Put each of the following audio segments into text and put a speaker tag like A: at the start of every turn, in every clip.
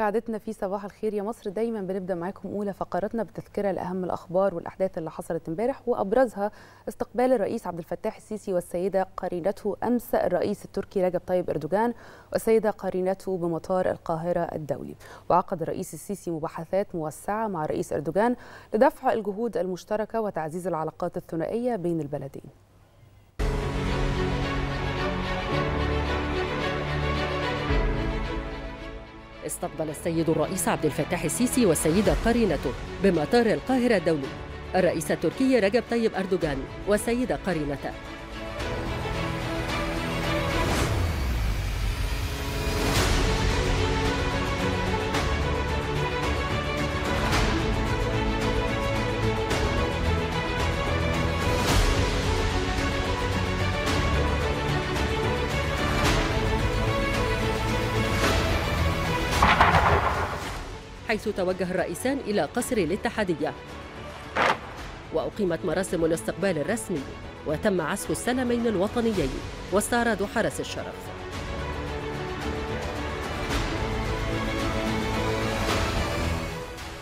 A: كعادتنا في صباح الخير يا مصر دايما بنبدا معاكم اولى فقراتنا بتذكره لاهم الاخبار والاحداث اللي حصلت امبارح وابرزها استقبال الرئيس عبد الفتاح السيسي والسيده قرينته امس الرئيس التركي رجب طيب اردوغان والسيده قرينته بمطار القاهره الدولي وعقد الرئيس السيسي مباحثات موسعه مع الرئيس اردوغان لدفع الجهود المشتركه وتعزيز العلاقات الثنائيه بين البلدين
B: استقبل السيد الرئيس عبد الفتاح السيسي والسيدة قرينته بمطار القاهرة الدولي الرئيس التركي رجب طيب أردوغان والسيدة قرينته حيث توجه الرئيسان إلى قصر الاتحادية وأقيمت مراسم الاستقبال الرسمي وتم عزف السلمين الوطنيين واستعراض حرس الشرف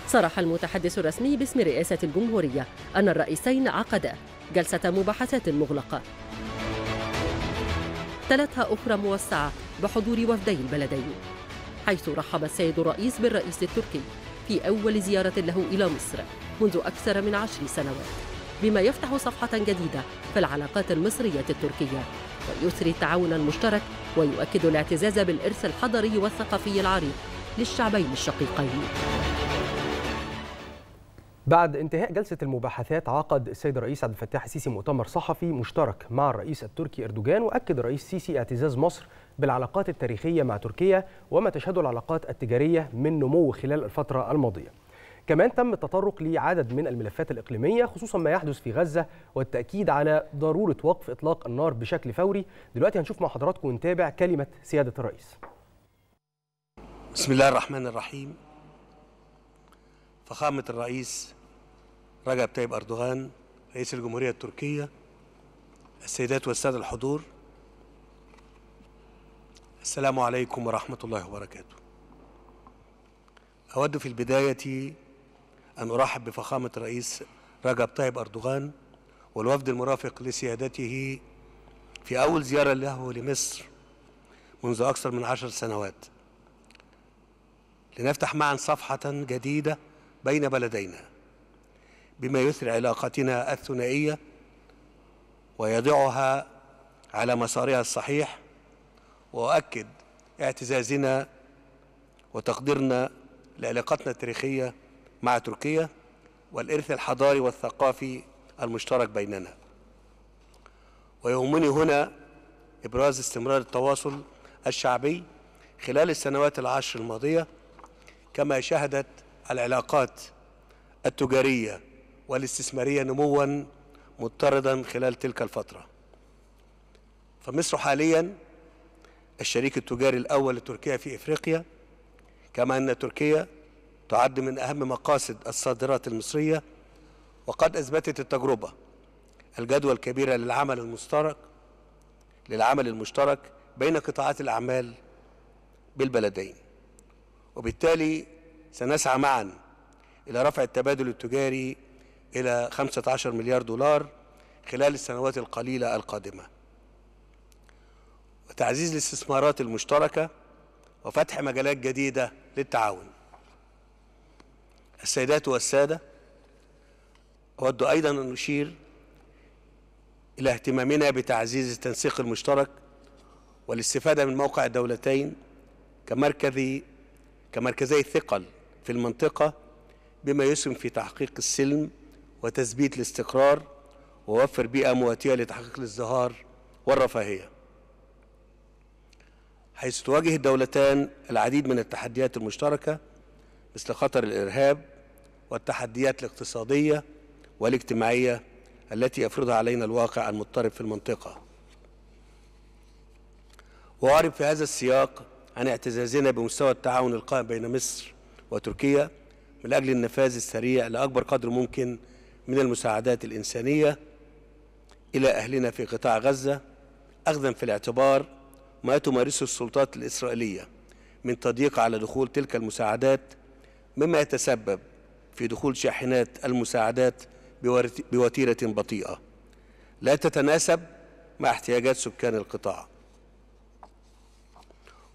B: صرح المتحدث الرسمي باسم رئاسة الجمهورية أن الرئيسين عقدا جلسة مباحثات مغلقة تلتها أخرى موسعة بحضور وفدي البلدين حيث رحب السيد الرئيس بالرئيس التركي في أول زيارة له إلى مصر منذ أكثر من عشر سنوات بما يفتح صفحة جديدة في العلاقات المصرية التركية ويثري التعاون المشترك ويؤكد الاعتزاز بالإرث الحضري والثقافي العريق للشعبين
C: الشقيقين بعد انتهاء جلسة المباحثات عقد السيد الرئيس عبد الفتاح السيسي مؤتمر صحفي مشترك مع الرئيس التركي اردوغان واكد الرئيس السيسي اعتزاز مصر بالعلاقات التاريخية مع تركيا وما تشهده العلاقات التجارية من نمو خلال الفترة الماضية كمان تم التطرق لعدد من الملفات الإقليمية خصوصا ما يحدث في غزة والتأكيد على ضرورة وقف إطلاق النار بشكل فوري دلوقتي هنشوف مع حضراتكم ونتابع كلمة سيادة الرئيس
D: بسم الله الرحمن الرحيم فخامة الرئيس رجب طيب أردوغان رئيس الجمهورية التركية السيدات والسادة الحضور السلام عليكم ورحمة الله وبركاته أود في البداية أن أرحب بفخامة الرئيس رجب طيب أردوغان والوفد المرافق لسيادته في أول زيارة له لمصر منذ أكثر من عشر سنوات لنفتح معا صفحة جديدة بين بلدينا بما يثري علاقتنا الثنائية ويضعها على مسارها الصحيح وأؤكد اعتزازنا وتقديرنا لعلاقتنا التاريخية مع تركيا والإرث الحضاري والثقافي المشترك بيننا ويهمني هنا إبراز استمرار التواصل الشعبي خلال السنوات العشر الماضية كما شهدت العلاقات التجارية والاستثمارية نموا مضطردا خلال تلك الفترة فمصر حاليا الشريك التجاري الأول لتركيا في إفريقيا كما أن تركيا تعد من أهم مقاصد الصادرات المصرية وقد أثبتت التجربة الجدوى الكبيرة للعمل المشترك للعمل المشترك بين قطاعات الأعمال بالبلدين وبالتالي سنسعى معا إلى رفع التبادل التجاري إلى 15 مليار دولار خلال السنوات القليلة القادمة وتعزيز الاستثمارات المشتركة وفتح مجالات جديدة للتعاون السيدات والسادة أود أيضا أن أشير إلى اهتمامنا بتعزيز التنسيق المشترك والاستفادة من موقع الدولتين كمركزي كمركزي ثقل في المنطقة بما يسهم في تحقيق السلم وتثبيت الاستقرار ووفر بيئة مواتية لتحقيق الازدهار والرفاهية حيث تواجه الدولتان العديد من التحديات المشتركة مثل خطر الإرهاب والتحديات الاقتصادية والاجتماعية التي يفرضها علينا الواقع المضطرب في المنطقة وأعرب في هذا السياق عن اعتزازنا بمستوى التعاون القائم بين مصر وتركيا من أجل النفاذ السريع لأكبر قدر ممكن من المساعدات الإنسانية إلى أهلنا في قطاع غزة أخذا في الاعتبار ما تمارسه السلطات الإسرائيلية من تضييق على دخول تلك المساعدات مما يتسبب في دخول شاحنات المساعدات بوتيرة بطيئة لا تتناسب مع احتياجات سكان القطاع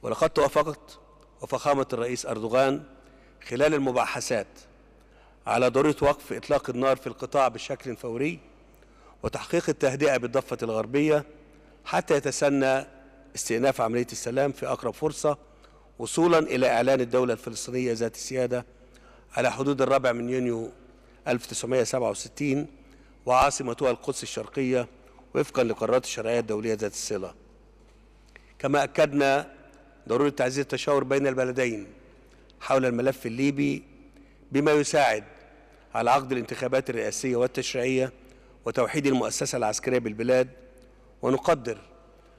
D: ولقد توافقت وفخامة الرئيس أردوغان خلال المباحثات على ضرورة وقف إطلاق النار في القطاع بشكل فوري وتحقيق التهدئة بالضفة الغربية حتى يتسنى استئناف عملية السلام في أقرب فرصة وصولا إلى إعلان الدولة الفلسطينية ذات السيادة على حدود الرابع من يونيو 1967 وعاصمتها القدس الشرقية وفقا لقرارات الشرعية الدولية ذات الصلة كما أكدنا ضرورة تعزيز التشاور بين البلدين حول الملف الليبي بما يساعد على عقد الانتخابات الرئاسية والتشريعية وتوحيد المؤسسة العسكرية بالبلاد ونقدر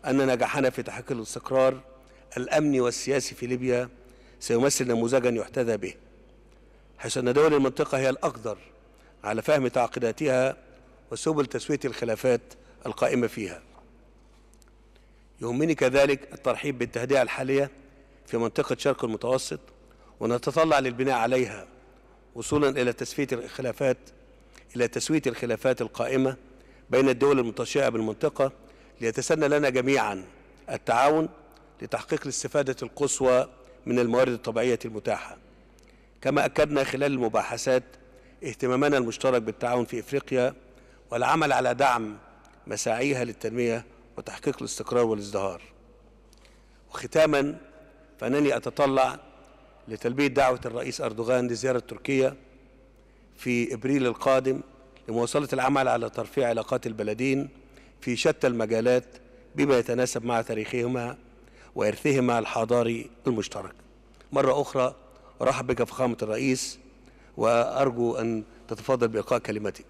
D: أن نجاحنا في تحقيق الاستقرار الأمني والسياسي في ليبيا سيمثل نموذجا يحتذى به حيث أن دول المنطقة هي الأقدر على فهم تعقيداتها وسبل تسوية الخلافات القائمة فيها يهمني كذلك الترحيب بالتهدئة الحالية في منطقة شرق المتوسط ونتطلع للبناء عليها وصولا إلى تسوية الخلافات إلى تسوية الخلافات القائمة بين الدول المتشائمة بالمنطقة ليتسنى لنا جميعا التعاون لتحقيق الاستفادة القصوى من الموارد الطبيعية المتاحة كما أكدنا خلال المباحثات اهتمامنا المشترك بالتعاون في إفريقيا والعمل على دعم مساعيها للتنمية وتحقيق الاستقرار والازدهار وختاما فأنني أتطلع لتلبية دعوة الرئيس أردوغان لزيارة تركيا في إبريل القادم لمواصلة العمل على ترفيع علاقات البلدين في شتى المجالات بما يتناسب مع تاريخهما وإرثهما الحضاري المشترك مرة أخرى أرحب بك فخامة الرئيس وأرجو أن تتفضل بإلقاء كلمتك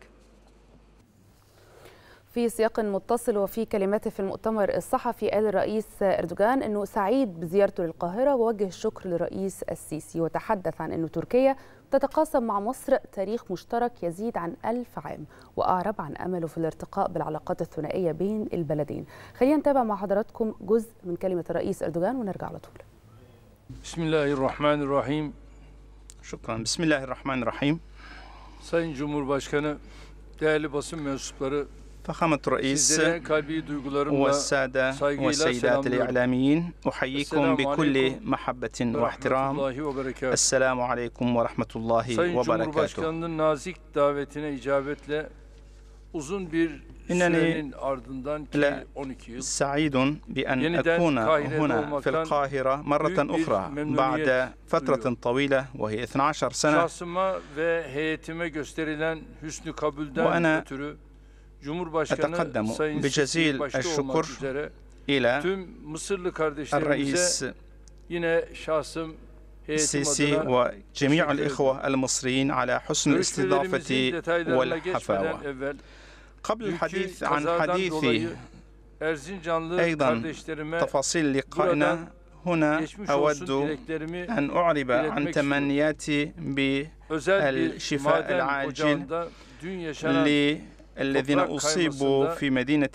A: في سياق متصل وفي كلماته في المؤتمر الصحفي قال الرئيس اردوغان انه سعيد بزيارته للقاهره ووجه الشكر للرئيس السيسي وتحدث عن انه تركيا تتقاسم مع مصر تاريخ مشترك يزيد عن ألف عام وأعرب عن أمله في الارتقاء بالعلاقات الثنائية بين البلدين خلينا نتابع مع حضراتكم جزء من كلمة الرئيس أردوغان ونرجع على طول
E: بسم الله الرحمن الرحيم شكرا بسم الله الرحمن الرحيم Sayın Cumhurbaşkanı, değerli basın mensupları,
F: فخامة الرئيس والسادة والسيدات الإعلاميين أحييكم بكل محبة واحترام السلام عليكم ورحمة الله وبركاته
E: إنني لا
F: سعيد بأن أكون هنا في القاهرة مرة أخرى بعد فترة طويلة وهي 12 سنة
E: وأنا أتقدم بجزيل الشكر إلى الرئيس السيسي وجميع الإخوة
F: المصريين على حسن الاستضافة والحفاوة
E: قبل الحديث عن حديثي أيضا تفاصيل لقائنا هنا أود أن أعرب عن
F: تمنياتي بالشفاء العاجل الذين أصيبوا في مدينة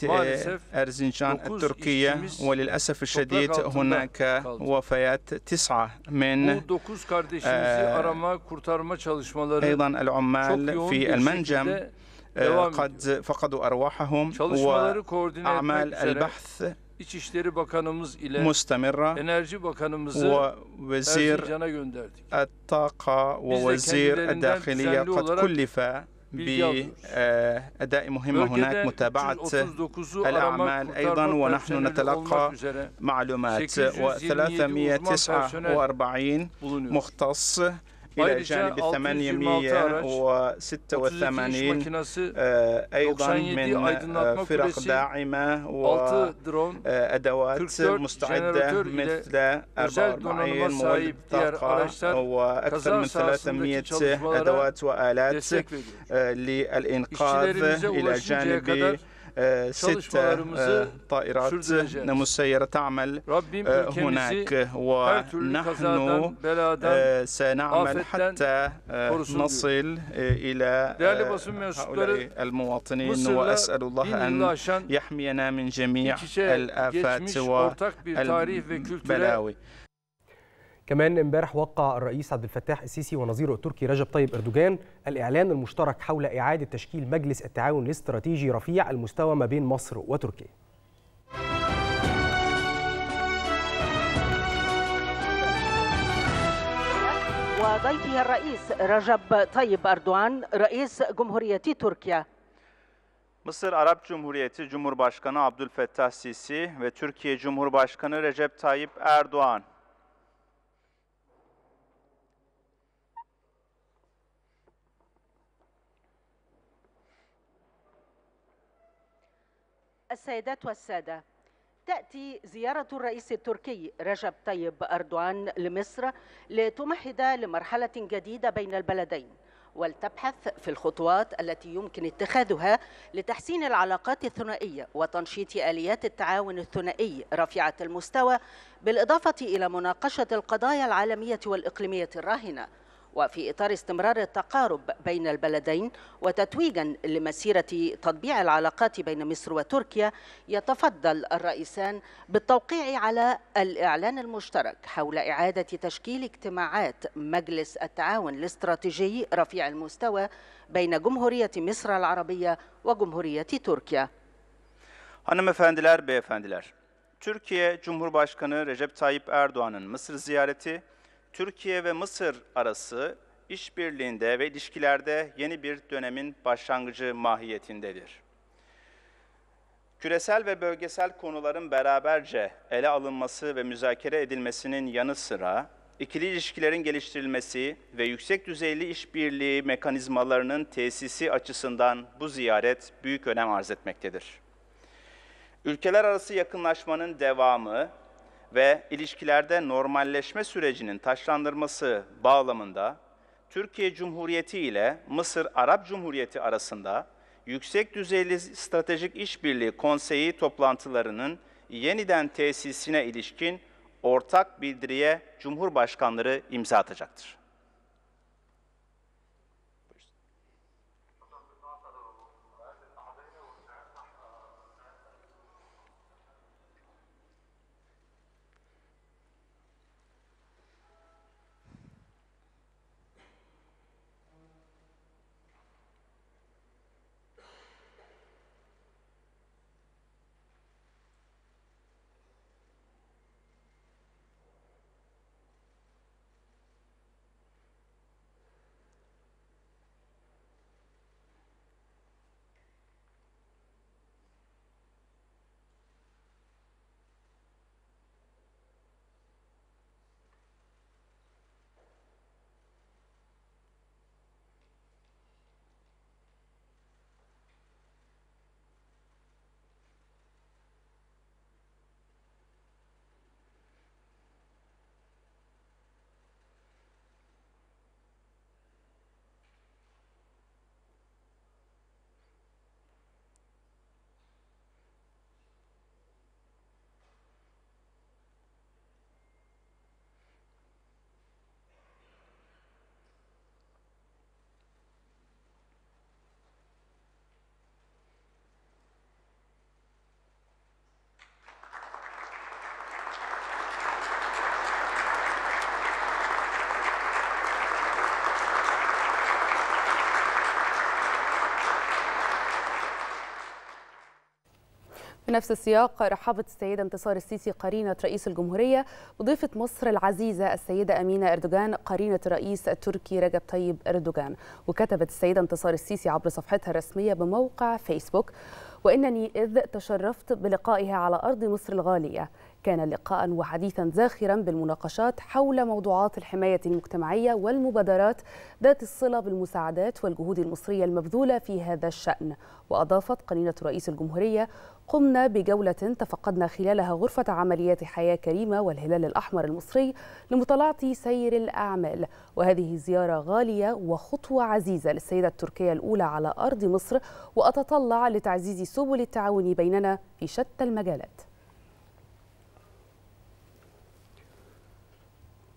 F: أرزنجان التركية وللأسف الشديد هناك وفيات تسعة من
E: آه، أيضا العمال في المنجم
F: آه، قد فقدوا أرواحهم وأعمال البحث
E: مستمرة ووزير
F: الطاقة ووزير الداخلية قد كلف بأداء آه، مهمة هناك متابعة الأعمال أيضا ونحن نتلقى معلومات و349 مختص إلى جانب 886 آه، أيضا من آه، فرق داعمة وأدوات آه، مستعدة مثل 44 مولد طاقة وأكثر من 300 أدوات وآلات للإنقاذ إلى جانب آه، ست آه، طائرات مسيرة تعمل آه، هناك ونحن سنعمل حتى نصل إلى هؤلاء
C: المواطنين وأسأل الله أن
F: يحمينا من جميع الآفات
C: والبلاوي كمان امبارح وقع الرئيس عبد الفتاح السيسي ونظيره التركي رجب طيب اردوغان الاعلان المشترك حول اعاده تشكيل مجلس التعاون الاستراتيجي رفيع المستوى ما بين مصر وتركيا
G: وضيفه الرئيس رجب طيب اردوغان رئيس جمهورية تركيا
F: Mısır Arap Cumhuriyeti Cumhurbaşkanı Abdülfettah Sisi ve Türkiye Cumhurbaşkanı Recep Tayyip Erdoğan
G: السيدات والسادة تأتي زيارة الرئيس التركي رجب طيب أردوان لمصر لتمهد لمرحلة جديدة بين البلدين ولتبحث في الخطوات التي يمكن اتخاذها لتحسين العلاقات الثنائية وتنشيط آليات التعاون الثنائي رفيعة المستوى بالإضافة إلى مناقشة القضايا العالمية والإقليمية الراهنة وفي إطار استمرار التقارب بين البلدين وتتويجا لمسيرة تطبيع العلاقات بين مصر وتركيا يتفضل الرئيسان بالتوقيع على الإعلان المشترك حول إعادة تشكيل اجتماعات مجلس التعاون الاستراتيجي رفيع المستوى بين جمهورية مصر العربية وجمهورية تركيا
F: Hanımefendiler, تركيا Türkiye Cumhurbaşkanı Recep Tayyip Erdoğan'ın Mısır ziyareti Türkiye ve Mısır arası işbirliğinde ve ilişkilerde yeni bir dönemin başlangıcı mahiyetindedir. Küresel ve bölgesel konuların beraberce ele alınması ve müzakere edilmesinin yanı sıra ikili ilişkilerin geliştirilmesi ve yüksek düzeyli işbirliği mekanizmalarının tesisi açısından bu ziyaret büyük önem arz etmektedir. Ülkeler arası yakınlaşmanın devamı ve ilişkilerde normalleşme sürecinin taşlandırması bağlamında Türkiye Cumhuriyeti ile Mısır Arap Cumhuriyeti arasında yüksek düzeyli stratejik İşbirliği konseyi toplantılarının yeniden tesisine ilişkin ortak bildiriye Cumhurbaşkanları imza atacaktır.
A: في نفس السياق رحبت السيدة انتصار السيسي قرينة رئيس الجمهورية بضيفة مصر العزيزة السيدة أمينة أردوغان قرينة الرئيس التركي رجب طيب أردوغان وكتبت السيدة انتصار السيسي عبر صفحتها الرسمية بموقع فيسبوك وإنني إذ تشرفت بلقائها على أرض مصر الغالية كان لقاء وحديثا زاخرا بالمناقشات حول موضوعات الحماية المجتمعية والمبادرات ذات الصلة بالمساعدات والجهود المصرية المبذولة في هذا الشأن وأضافت قنينة رئيس الجمهورية قمنا بجولة تفقدنا خلالها غرفة عمليات حياة كريمة والهلال الأحمر المصري لمطالعة سير الأعمال وهذه زيارة غالية وخطوة عزيزة للسيدة التركية الأولى على أرض مصر وأتطلع لتعزيز سبل التعاون بيننا في شتى المجالات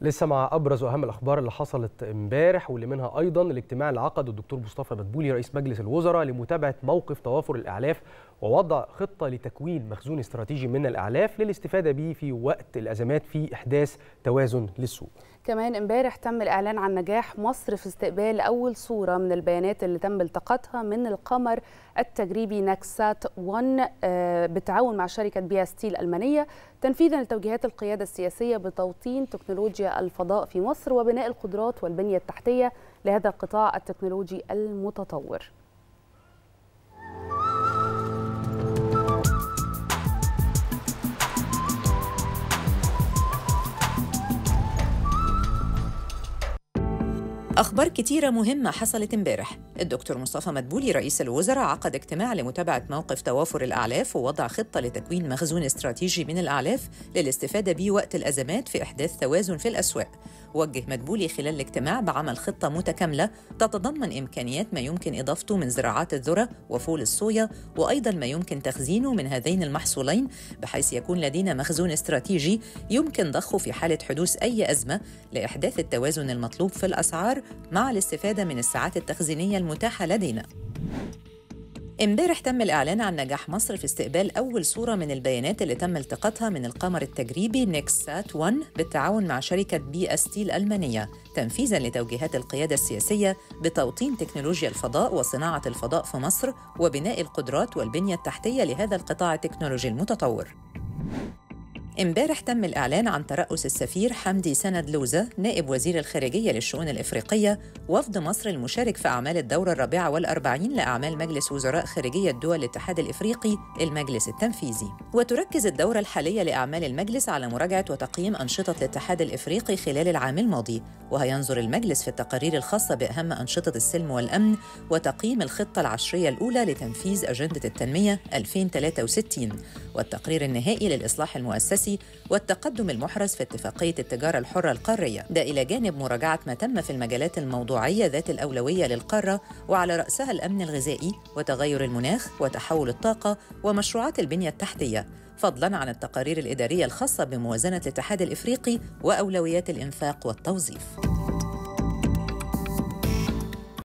C: لسه مع ابرز واهم الاخبار اللي حصلت امبارح واللي منها ايضا الاجتماع اللي عقده الدكتور مصطفى بدبولي رئيس مجلس الوزراء لمتابعه موقف توافر الاعلاف ووضع خطه لتكوين مخزون استراتيجي من الاعلاف للاستفاده به في وقت الازمات في احداث توازن للسوق
A: كمان امبارح تم الإعلان عن نجاح مصر في استقبال أول صورة من البيانات اللي تم التقاطها من القمر التجريبي نكسات 1 آه، بالتعاون مع شركة بي اس تي الألمانية تنفيذا لتوجيهات القيادة السياسية بتوطين تكنولوجيا الفضاء في مصر وبناء القدرات والبنية التحتية لهذا القطاع التكنولوجي المتطور
H: أخبار كتيرة مهمة حصلت امبارح الدكتور مصطفى مدبولي رئيس الوزراء عقد اجتماع لمتابعة موقف توافر الأعلاف ووضع خطة لتكوين مخزون استراتيجي من الأعلاف للاستفادة به وقت الأزمات في إحداث توازن في الأسواق وجه مدبولي خلال الاجتماع بعمل خطة متكاملة تتضمن إمكانيات ما يمكن إضافته من زراعات الذرة وفول الصويا وأيضا ما يمكن تخزينه من هذين المحصولين بحيث يكون لدينا مخزون استراتيجي يمكن ضخه في حالة حدوث أي أزمة لإحداث التوازن المطلوب في الأسعار مع الاستفادة من الساعات التخزينية المتاحة لدينا امبارح تم الإعلان عن نجاح مصر في استقبال أول صورة من البيانات اللي تم التقاطها من القمر التجريبي نيكسات 1 بالتعاون مع شركة بي اس تي الألمانية تنفيذاً لتوجيهات القيادة السياسية بتوطين تكنولوجيا الفضاء وصناعة الفضاء في مصر وبناء القدرات والبنية التحتية لهذا القطاع التكنولوجي المتطور. امبارح تم الإعلان عن ترأس السفير حمدي سند لوزة نائب وزير الخارجية للشؤون الإفريقية وفد مصر المشارك في أعمال الدورة الرابعة والأربعين لأعمال مجلس وزراء خارجية دول الاتحاد الإفريقي المجلس التنفيذي وتركز الدورة الحالية لأعمال المجلس على مراجعة وتقييم أنشطة الاتحاد الإفريقي خلال العام الماضي وهينظر المجلس في التقارير الخاصة بأهم أنشطة السلم والأمن وتقييم الخطة العشرية الأولى لتنفيذ أجندة التنمية 2063 والتقرير النهائي للإصلاح المؤسسي السياسي والتقدم المحرز في اتفاقية التجارة الحرة القارية ده إلى جانب مراجعة ما تم في المجالات الموضوعية ذات الأولوية للقارة وعلى رأسها الأمن الغذائي وتغير المناخ وتحول الطاقة ومشروعات البنية التحتية فضلا عن التقارير الإدارية الخاصة بموازنة الاتحاد الإفريقي وأولويات الإنفاق والتوظيف